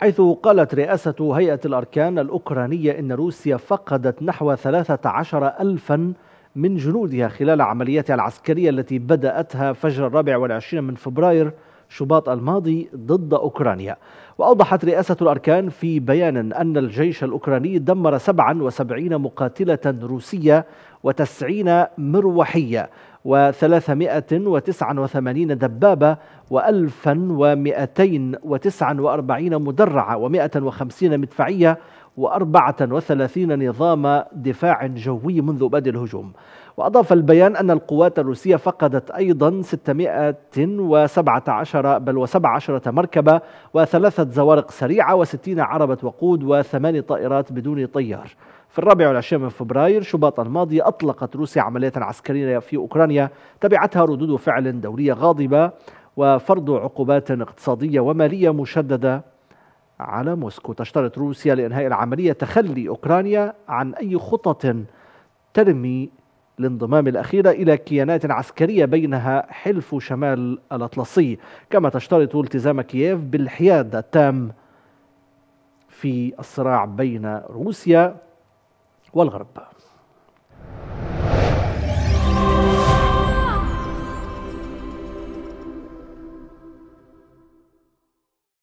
حيث قالت رئاسة هيئة الأركان الأوكرانية إن روسيا فقدت نحو 13 ألفا من جنودها خلال عملياتها العسكرية التي بدأتها فجر الرابع والعشرين من فبراير شباط الماضي ضد أوكرانيا وأوضحت رئاسة الأركان في بيان أن الجيش الأوكراني دمر 77 مقاتلة روسية و90 مروحية وثلاثمائة وتسعة وثمانين دبابة وألفا 1249 وتسعة وأربعين مدرعة ومائة وخمسين مدفعية وثلاثين نظام دفاع جوي منذ بدء الهجوم وأضاف البيان أن القوات الروسية فقدت أيضا 617 بل و17 مركبة وثلاثة زوارق سريعة و60 عربة وقود وثمان طائرات بدون طيار في الرابع والعشرين من فبراير شباط الماضي أطلقت روسيا عملية عسكرية في أوكرانيا تبعتها ردود فعل دولية غاضبة وفرض عقوبات اقتصادية ومالية مشددة على موسكو تشترط روسيا لإنهاء العملية تخلي أوكرانيا عن أي خطط ترمي الانضمام الأخيرة إلى كيانات عسكرية بينها حلف شمال الأطلسي كما تشترط التزام كييف بالحياد التام في الصراع بين روسيا والغرب